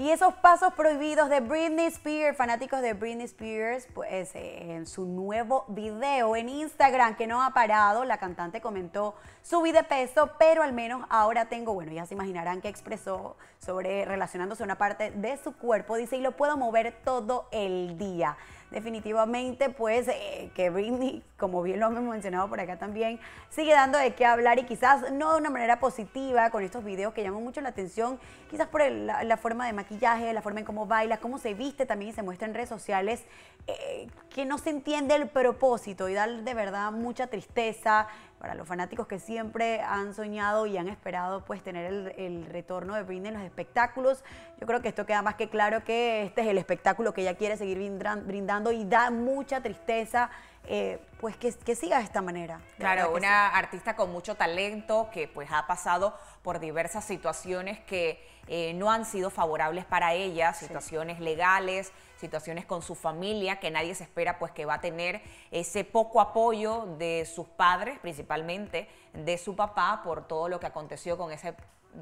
Y esos pasos prohibidos de Britney Spears, fanáticos de Britney Spears, pues eh, en su nuevo video en Instagram que no ha parado, la cantante comentó, subí de peso, pero al menos ahora tengo, bueno, ya se imaginarán que expresó sobre relacionándose a una parte de su cuerpo, dice, y lo puedo mover todo el día. Definitivamente, pues eh, que Britney, como bien lo hemos mencionado por acá también, sigue dando de qué hablar y quizás no de una manera positiva con estos videos que llaman mucho la atención, quizás por la, forma de maquillaje la forma en cómo baila, cómo se viste también y se muestra en redes sociales, eh, que no se entiende el propósito y da de verdad mucha tristeza para los fanáticos que siempre han soñado y han esperado pues tener el, retorno de Britney en los espectáculos. Yo creo que esto queda más que claro que este es el espectáculo que ella quiere seguir brindando y da mucha tristeza. Eh, pues que, siga de esta manera. Claro, una artista con mucho talento que pues ha pasado por diversas situaciones que eh, no han sido favorables para ella, situaciones legales, situaciones con su familia, que nadie se espera pues que va a tener ese poco apoyo de sus padres, principalmente de su papá, por todo lo que aconteció con ese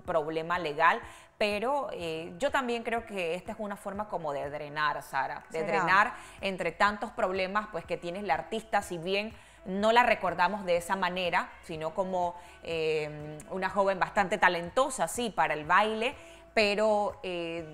problema legal, pero eh, yo también creo que esta es una forma como de drenar, Sara, de drenar entre tantos problemas pues que tiene la artista, si no la recordamos de esa manera, sino como eh, una joven bastante talentosa, sí, para el baile, pero eh,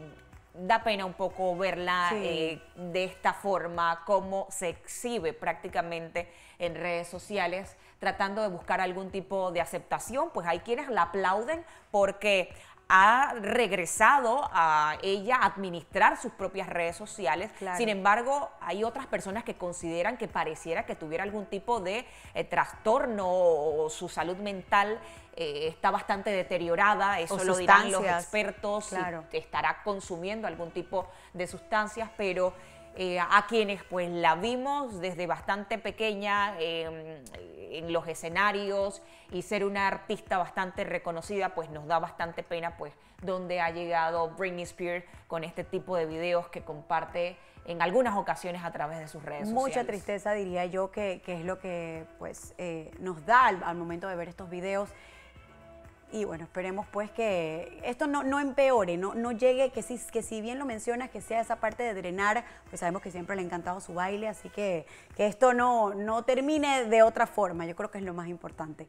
da pena un poco verla eh, de esta forma, cómo se exhibe prácticamente en redes sociales, tratando de buscar algún tipo de aceptación, pues hay quienes la aplauden porque ha regresado a ella a administrar sus propias redes sociales. Sin embargo, hay otras personas que consideran que pareciera que tuviera algún tipo de eh, trastorno o, su salud mental eh, está bastante deteriorada, eso lo dirán los expertos, estará consumiendo algún tipo de sustancias, pero... Eh, a quienes pues la vimos desde bastante pequeña, em, en los escenarios y ser una artista bastante reconocida, pues nos da bastante pena pues donde ha llegado Britney Spears con este tipo de videos que comparte en algunas ocasiones a través de sus redes Mucha sociales. Mucha tristeza diría yo que, es lo que pues eh, nos da al momento de ver estos videos y bueno, esperemos pues que esto no, empeore, no, no llegue, que si, que si bien lo mencionas, que sea esa parte de drenar, pues sabemos que siempre le ha encantado su baile, así que que esto no, no termine de otra forma, yo creo que es lo más importante.